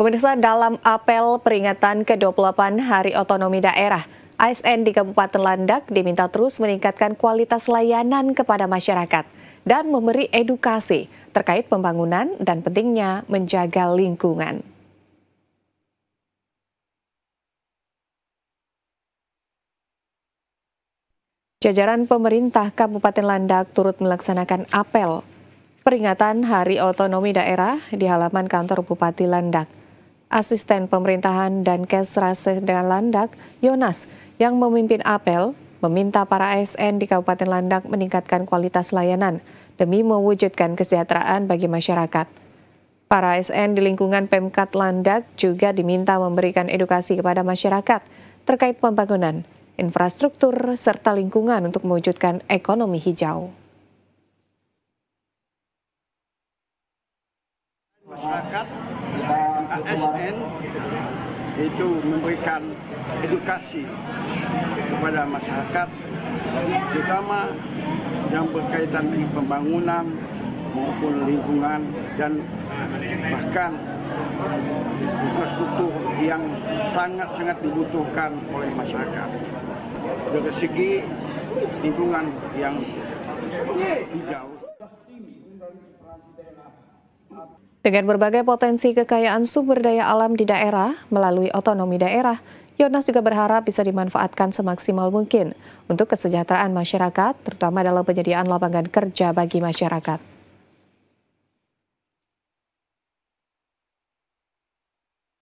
Pemirsa dalam apel peringatan ke-28 Hari Otonomi Daerah, ASN di Kabupaten Landak diminta terus meningkatkan kualitas layanan kepada masyarakat dan memberi edukasi terkait pembangunan dan pentingnya menjaga lingkungan. Jajaran pemerintah Kabupaten Landak turut melaksanakan apel peringatan Hari Otonomi Daerah di halaman kantor Bupati Landak. Asisten Pemerintahan dan Kesrase Landak, Yonas, yang memimpin apel, meminta para ASN di Kabupaten Landak meningkatkan kualitas layanan demi mewujudkan kesejahteraan bagi masyarakat. Para ASN di lingkungan Pemkat Landak juga diminta memberikan edukasi kepada masyarakat terkait pembangunan, infrastruktur, serta lingkungan untuk mewujudkan ekonomi hijau. Masyarakat ASN itu memberikan edukasi kepada masyarakat terutama yang berkaitan dengan pembangunan maupun lingkungan dan bahkan infrastruktur yang sangat-sangat dibutuhkan oleh masyarakat dari segi lingkungan yang hijau. Dengan berbagai potensi kekayaan sumber daya alam di daerah melalui otonomi daerah, Yonas juga berharap bisa dimanfaatkan semaksimal mungkin untuk kesejahteraan masyarakat, terutama dalam penyediaan lapangan kerja bagi masyarakat.